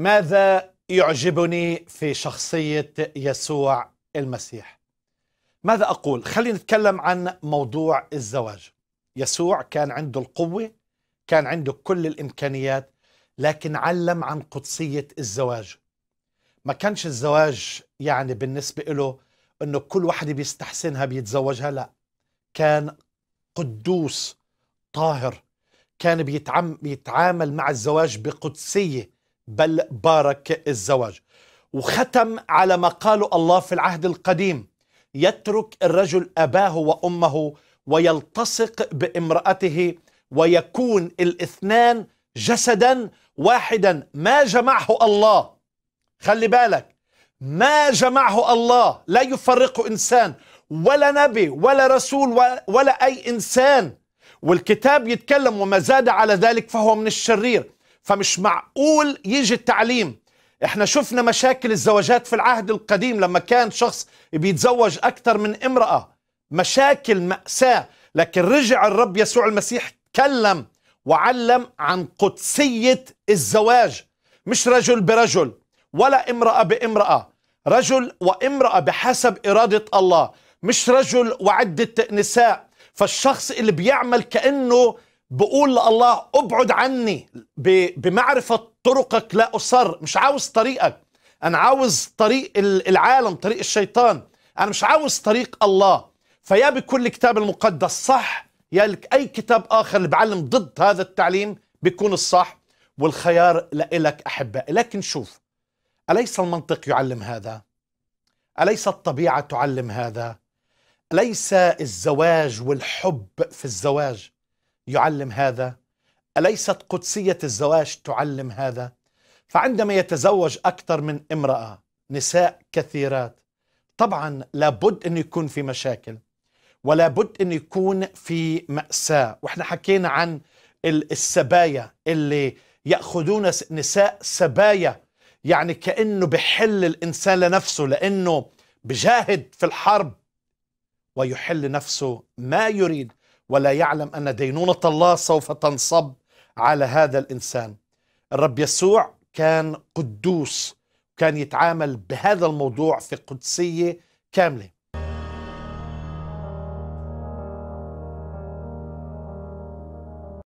ماذا يعجبني في شخصية يسوع المسيح؟ ماذا أقول؟ خلينا نتكلم عن موضوع الزواج. يسوع كان عنده القوة، كان عنده كل الإمكانيات، لكن علم عن قدسية الزواج. ما كانش الزواج يعني بالنسبة له أنه كل واحد بيستحسنها بيتزوجها، لا. كان قدوس طاهر، كان بيتعامل مع الزواج بقدسية بل بارك الزواج وختم على ما قاله الله في العهد القديم يترك الرجل أباه وأمه ويلتصق بامرأته ويكون الاثنان جسدا واحدا ما جمعه الله خلي بالك ما جمعه الله لا يفرقه إنسان ولا نبي ولا رسول ولا أي إنسان والكتاب يتكلم وما زاد على ذلك فهو من الشرير فمش معقول يجي التعليم احنا شفنا مشاكل الزواجات في العهد القديم لما كان شخص بيتزوج أكثر من امرأة مشاكل مأساة لكن رجع الرب يسوع المسيح تكلم وعلم عن قدسية الزواج مش رجل برجل ولا امرأة بامرأة رجل وامرأة بحسب إرادة الله مش رجل وعدة نساء فالشخص اللي بيعمل كأنه بقول لله ابعد عني بمعرفة طرقك لا أصر مش عاوز طريقك أنا عاوز طريق العالم طريق الشيطان أنا مش عاوز طريق الله فيا بكل كتاب المقدس صح يا أي كتاب آخر اللي بعلم ضد هذا التعليم بيكون الصح والخيار لإلك أحبائي لكن شوف أليس المنطق يعلم هذا؟ أليس الطبيعة تعلم هذا؟ أليس الزواج والحب في الزواج يعلم هذا أليست قدسية الزواج تعلم هذا فعندما يتزوج أكثر من امرأة نساء كثيرات طبعا لابد أن يكون في مشاكل ولابد أن يكون في مأساة وإحنا حكينا عن السبايا اللي يأخذون نساء سبايا يعني كأنه بحل الإنسان لنفسه لأنه بجاهد في الحرب ويحل نفسه ما يريد ولا يعلم أن دينونة الله سوف تنصب على هذا الإنسان الرب يسوع كان قدوس كان يتعامل بهذا الموضوع في قدسية كاملة